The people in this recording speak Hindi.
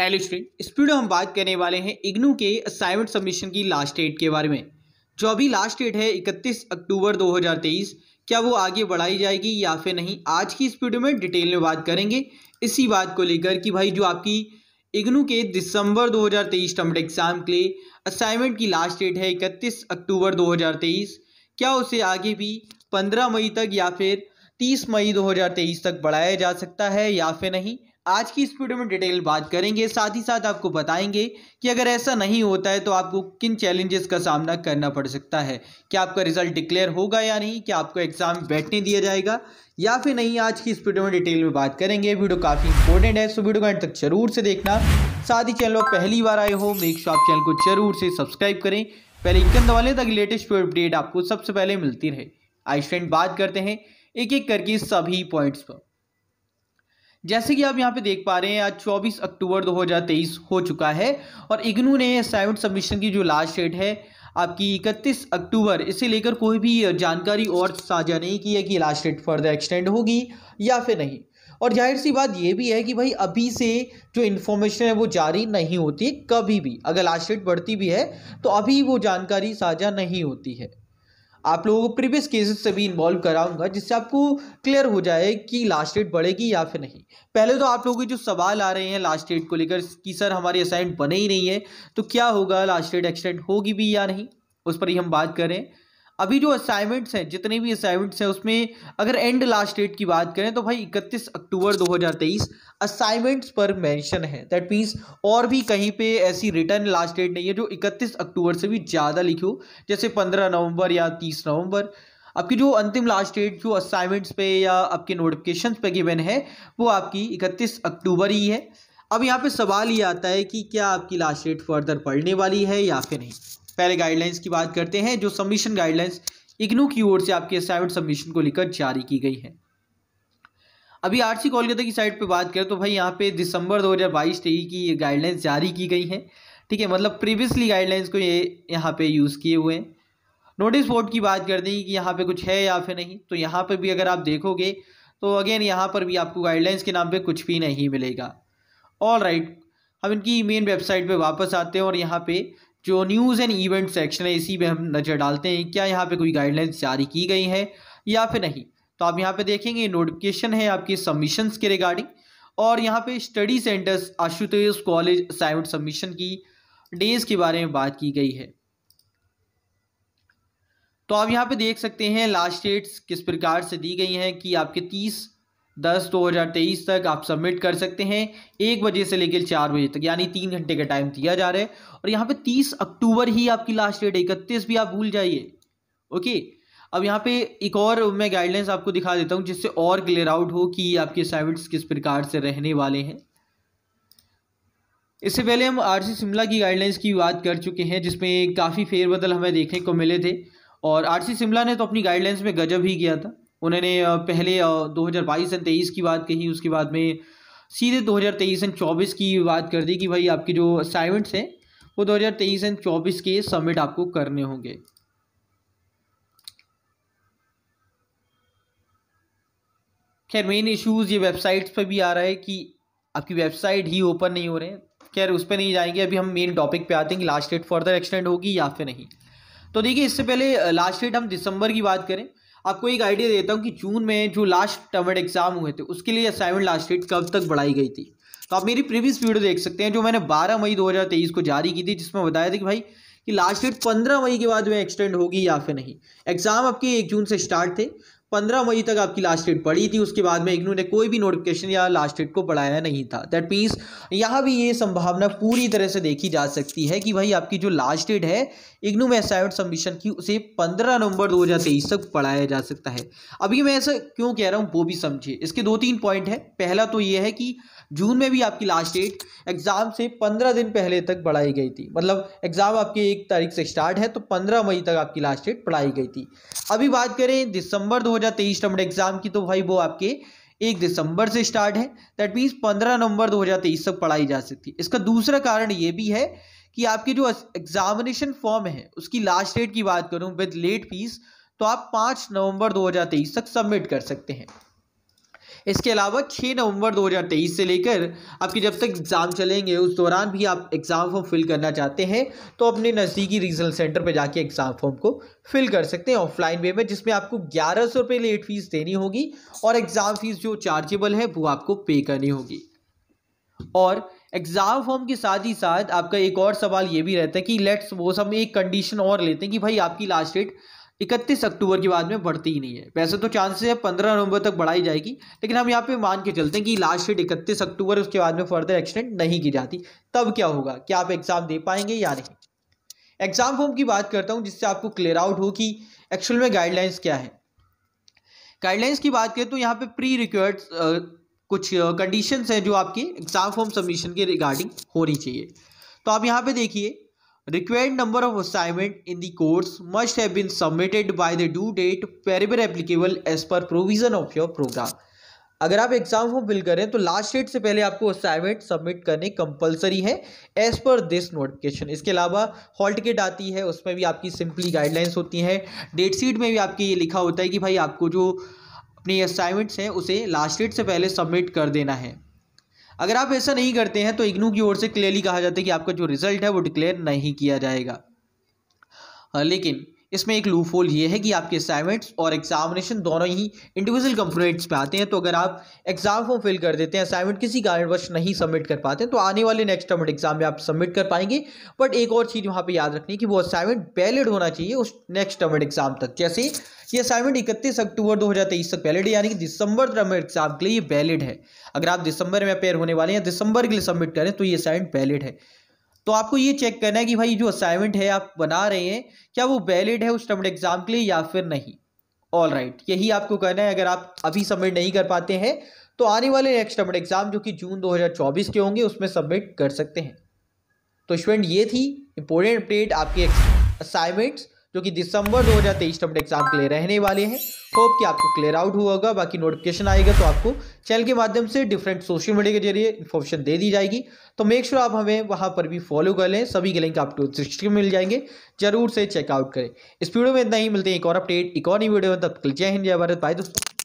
हेलो स्टूडेंट इस वीडियो हम बात करने वाले हैं इग्नू के असाइनमेंट सबमिशन की लास्ट डेट के बारे में जो अभी लास्ट डेट है 31 अक्टूबर 2023 क्या वो आगे बढ़ाई जाएगी या फिर नहीं आज की इस वीडियो में डिटेल में बात करेंगे इसी बात को लेकर कि भाई जो आपकी इग्नू के दिसंबर 2023 तेईस एग्ज़ाम के लिए असाइनमेंट की लास्ट डेट है इकतीस अक्टूबर दो क्या उसे आगे भी पंद्रह मई तक या फिर तीस मई दो तक बढ़ाया जा सकता है या फिर नहीं आज की इस वीडियो में डिटेल बात करेंगे साथ ही साथ आपको बताएंगे कि अगर ऐसा नहीं होता है तो आपको किन चैलेंजेस का सामना करना पड़ सकता है क्या आपका रिजल्ट डिक्लेयर होगा या नहीं क्या आपको एग्ज़ाम बैठने दिया जाएगा या फिर नहीं आज की इस वीडियो में डिटेल में बात करेंगे वीडियो काफ़ी इंपॉर्टेंट है सो वीडियो को एंड तक जरूर से देखना साथ ही चैनल पहली बार आए हो मेक शॉप चैनल को जरूर से सब्सक्राइब करें पहले इक्कन दबा लें लेटेस्ट अपडेट आपको सबसे पहले मिलती रहे आई फ्रेंड बात करते हैं एक एक करके सभी पॉइंट्स पर जैसे कि आप यहाँ पे देख पा रहे हैं आज 24 अक्टूबर 2023 हो चुका है और इग्नू ने असाइनमेंट सबमिशन की जो लास्ट डेट है आपकी 31 अक्टूबर इसे लेकर कोई भी जानकारी और साझा नहीं की है कि लास्ट डेट फर्दर एक्सटेंड होगी या फिर नहीं और जाहिर सी बात यह भी है कि भाई अभी से जो इन्फॉर्मेशन है वो जारी नहीं होती कभी भी अगर लास्ट डेट बढ़ती भी है तो अभी वो जानकारी साझा नहीं होती है आप लोगों को प्रीवियस केसेस से भी इन्वॉल्व कराऊंगा जिससे आपको क्लियर हो जाए कि लास्ट डेट बढ़ेगी या फिर नहीं पहले तो आप लोगों के जो सवाल आ रहे हैं लास्ट डेट को लेकर कि सर हमारी असाइनमेंट बने ही नहीं है तो क्या होगा लास्ट डेट एक्सटेंड होगी भी या नहीं उस पर ही हम बात करें अभी जो असाइनमेंट्स हैं जितने भी असाइनमेंट्स हैं उसमें अगर एंड लास्ट डेट की बात करें तो भाई 31 अक्टूबर 2023 असाइनमेंट्स पर मेंशन है दैट मीन्स और भी कहीं पे ऐसी रिटर्न लास्ट डेट नहीं है जो 31 अक्टूबर से भी ज़्यादा लिखी हो जैसे 15 नवंबर या 30 नवंबर आपकी जो अंतिम लास्ट डेट जो असाइनमेंट्स पे या आपके नोटिफिकेशन पे गिवेन है वो आपकी इकतीस अक्टूबर ही है अब यहाँ पे सवाल ये आता है कि क्या आपकी लास्ट डेट फर्दर पढ़ने वाली है या फिर नहीं पहले गाइडलाइंस की बात करते हैं जो सबमिशन गाइडलाइंस इग्नू की ओर से आपके असाइनमेंट सबमिशन को लेकर जारी की गई है अभी आरसी कोलकाता की साइड पे बात करें तो भाई यहाँ पे दिसंबर 2022 तेईस की ये गाइडलाइंस जारी की गई है ठीक है मतलब प्रीवियसली गाइडलाइंस को ये यहाँ पे यूज़ किए हुए हैं नोटिस बोर्ड की बात कर दें कि यहाँ पे कुछ है या फिर नहीं तो यहाँ पर भी अगर आप देखोगे तो अगेन यहाँ पर भी आपको गाइडलाइंस के नाम पर कुछ भी नहीं मिलेगा ऑल राइट हम इनकी मेन वेबसाइट पर वापस आते हैं और यहाँ पर जो न्यूज़ एंड इवेंट सेक्शन है इसी में हम नज़र डालते हैं क्या यहाँ पे कोई गाइडलाइंस जारी की गई है या फिर नहीं तो आप यहाँ पे देखेंगे नोटिफिकेशन है आपके सबमिशंस के रिगार्डिंग और यहाँ पे study centres Ashutosh college assignment submission की डेज के बारे में बात की गई है तो आप यहाँ पे देख सकते हैं लास्ट डेट्स किस प्रकार से दी गई हैं कि आपके तीस दस दो हज़ार तेईस तक आप सबमिट कर सकते हैं एक बजे से लेकर चार बजे तक यानी तीन घंटे का टाइम दिया जा रहा है और यहाँ पे तीस अक्टूबर ही आपकी लास्ट डेट है इकतीस भी आप भूल जाइए ओके अब यहाँ पे एक और मैं गाइडलाइंस आपको दिखा देता हूँ जिससे और क्लियर आउट हो कि आपके असाइनमेंट्स किस प्रकार से रहने वाले हैं इससे पहले हम आर शिमला की गाइडलाइंस की बात कर चुके हैं जिसमें काफ़ी फेरबदल हमें देखने को मिले थे और आर शिमला ने तो अपनी गाइडलाइंस में गजब ही किया था उन्होंने पहले बाईस एंड तेईस की बात कही उसके बाद में सीधे 2023 एंड चौबीस की बात कर दी कि भाई आपके जो असाइनमेंट्स हैं वो 2023 एंड चौबीस के सबमिट आपको करने होंगे खैर मेन इश्यूज ये वेबसाइट्स पर भी आ रहा है कि आपकी वेबसाइट ही ओपन नहीं हो रहे हैं खैर उस पर नहीं जाएंगे अभी हम मेन टॉपिक पे आते हैं कि लास्ट डेट फर्दर एक्सटेंड होगी या फिर नहीं तो देखिए इससे पहले लास्ट डेट हम दिसंबर की बात करें आपको एक आइडिया देता हूँ कि जून में जो लास्ट टर्मेड एग्ज़ाम हुए थे उसके लिए असाइनमेंट लास्ट डेट कब तक बढ़ाई गई थी तो आप मेरी प्रीवियस वीडियो देख सकते हैं जो मैंने 12 मई 2023 को जारी की थी जिसमें बताया था कि भाई कि लास्ट डेट 15 मई के बाद में एक्सटेंड होगी या फिर नहीं एग्ज़ाम आपके एक जून से स्टार्ट थे पंद्रह मई तक आपकी लास्ट डेट पड़ी थी उसके बाद में इग्नू ने कोई भी नोटिफिकेशन या लास्ट डेट को बढ़ाया नहीं था दैट मीन्स यहाँ भी ये संभावना पूरी तरह से देखी जा सकती है कि भाई आपकी जो लास्ट डेट है इग्नू में असाइड सबमिशन की उसे पंद्रह नवंबर तेईस तक बढ़ाया जा सकता है अभी मैं ऐसा क्यों कह रहा हूँ वो भी समझिए इसके दो तीन पॉइंट है पहला तो ये है कि जून में भी आपकी लास्ट डेट एग्ज़ाम से पंद्रह दिन पहले तक बढ़ाई गई थी मतलब एग्ज़ाम आपकी एक तारीख से स्टार्ट है तो पंद्रह मई तक आपकी लास्ट डेट बढ़ाई गई थी अभी बात करें दिसंबर दो 2023 नंबर एग्जाम की तो भाई वो आपके एक दिसंबर से स्टार्ट है दैट मीन्स 15 नवंबर 2023 तक पढ़ाई जा सकती है इसका दूसरा कारण ये भी है कि आपकी जो एग्जामिनेशन फॉर्म है उसकी लास्ट डेट की बात करूँ विद लेट फीस तो आप पाँच नवंबर दो तक सबमिट कर सकते हैं इसके अलावा 6 नवंबर 2023 से लेकर आपके जब तक एग्ज़ाम चलेंगे उस दौरान भी आप एग्ज़ाम फॉर्म फिल करना चाहते हैं तो अपने नज़दीकी रीजनल सेंटर पर जाके एग्ज़ाम फॉर्म को फिल कर सकते हैं ऑफलाइन वे में जिसमें आपको ग्यारह सौ रुपये लेट फीस देनी होगी और एग्ज़ाम फ़ीस जो चार्जेबल है वो आपको पे करनी होगी और एग्ज़ाम फॉर्म के साथ ही साथ आपका एक और सवाल ये भी रहता है कि लेट्स वो हम एक कंडीशन और लेते हैं कि भाई आपकी लास्ट डेट इकतीस अक्टूबर के बाद में बढ़ती ही नहीं है वैसे तो चांसेस है पंद्रह नवंबर तक बढ़ाई जाएगी लेकिन हम यहाँ पे मान के चलते हैं कि लास्ट डेट इकतीस अक्टूबर उसके बाद में फर्दर एक्सटेंड नहीं की जाती तब क्या होगा क्या आप एग्ज़ाम दे पाएंगे या नहीं एग्ज़ाम फॉर्म की बात करता हूँ जिससे आपको क्लियर आउट हो कि एक्चुअल में गाइडलाइंस क्या है गाइडलाइंस की बात करें तो यहाँ पे प्री रिक्वर्ड कुछ कंडीशन हैं जो आपके एग्ज़ाम फॉर्म सबमिशन के रिगार्डिंग होनी चाहिए तो आप यहाँ पे देखिए Required number of assignment in the course must have been submitted by the due date wherever applicable as per provision of your program. अगर आप एग्जाम फॉर्म फिल करें तो लास्ट डेट से पहले आपको असाइनमेंट सबमिट करने कंपलसरी है एज पर दिस नोटिफिकेशन इसके अलावा हॉल टिकट आती है उसमें भी आपकी सिंपली गाइडलाइंस होती हैं डेट शीट में भी आपके ये लिखा होता है कि भाई आपको जो अपनी असाइनमेंट्स हैं उसे लास्ट डेट से पहले सबमिट कर देना है अगर आप ऐसा नहीं करते हैं तो इग्नू की ओर से क्लियरली कहा जाता है कि आपका जो रिजल्ट है वो डिक्लेयर नहीं किया जाएगा हाँ, लेकिन इसमें एक लूप होल ये है कि आपके असाइनमेंट्स और एग्जामिनेशन दोनों ही इंडिविजुअल कंपोनेंट्स पे आते हैं तो अगर आप एग्ज़ाम फॉर्म फिल कर देते हैं असाइनमेंट किसी कारणवश नहीं सबमिट कर पाते तो आने वाले नेक्स्ट टर्म एग्जाम में आप सबमिट कर पाएंगे बट एक और चीज़ वहाँ पर याद रखनी है कि वो असाइनमेंट वैलिड होना चाहिए उस नेक्स्ट टर्म एग्जाम तक जैसे ये असाइनमेंट इकतीस अक्टूबर दो हज़ार तेईस तक वैलिड है यानी कि दिसंबर टर्म एग्जाम के लिए ये वैलिड है अगर आप दिसंबर में अपेयर होने वाले हैं दिसंबर के लिए सबमिट करें तो ये असाइनमेंट वैलिड है तो आपको ये चेक करना है कि भाई जो असाइनमेंट है आप बना रहे हैं क्या वो वैलिड है उस टर्म एग्ज़ाम के लिए या फिर नहीं ऑल राइट right. यही आपको करना है अगर आप अभी सबमिट नहीं कर पाते हैं तो आने वाले नेक्स्ट टर्म एग्ज़ाम जो कि जून 2024 के होंगे उसमें सबमिट कर सकते हैं तो स्टूडेंट ये थी इंपॉर्टेंट अपडेट आपके असाइनमेंट्स जो कि दिसंबर 2023 तक एग्जाम के लिए रहने वाले हैं होप कि आपको क्लियर आउट हुआ होगा बाकी नोटिफिकेशन आएगा तो आपको चैनल के माध्यम से डिफरेंट सोशल मीडिया के जरिए इन्फॉर्मेशन दे दी जाएगी तो मेक श्योर आप हमें वहाँ पर भी फॉलो कर लें सभी के लिंक आपको डिस्क्रिप्शन मिल जाएंगे जरूर से चेकआउट करें इस वीडियो में इतना ही मिलते हैं एक और अपडेट एक और वीडियो में तब जय हिंद जय भारत भाई दोस्तों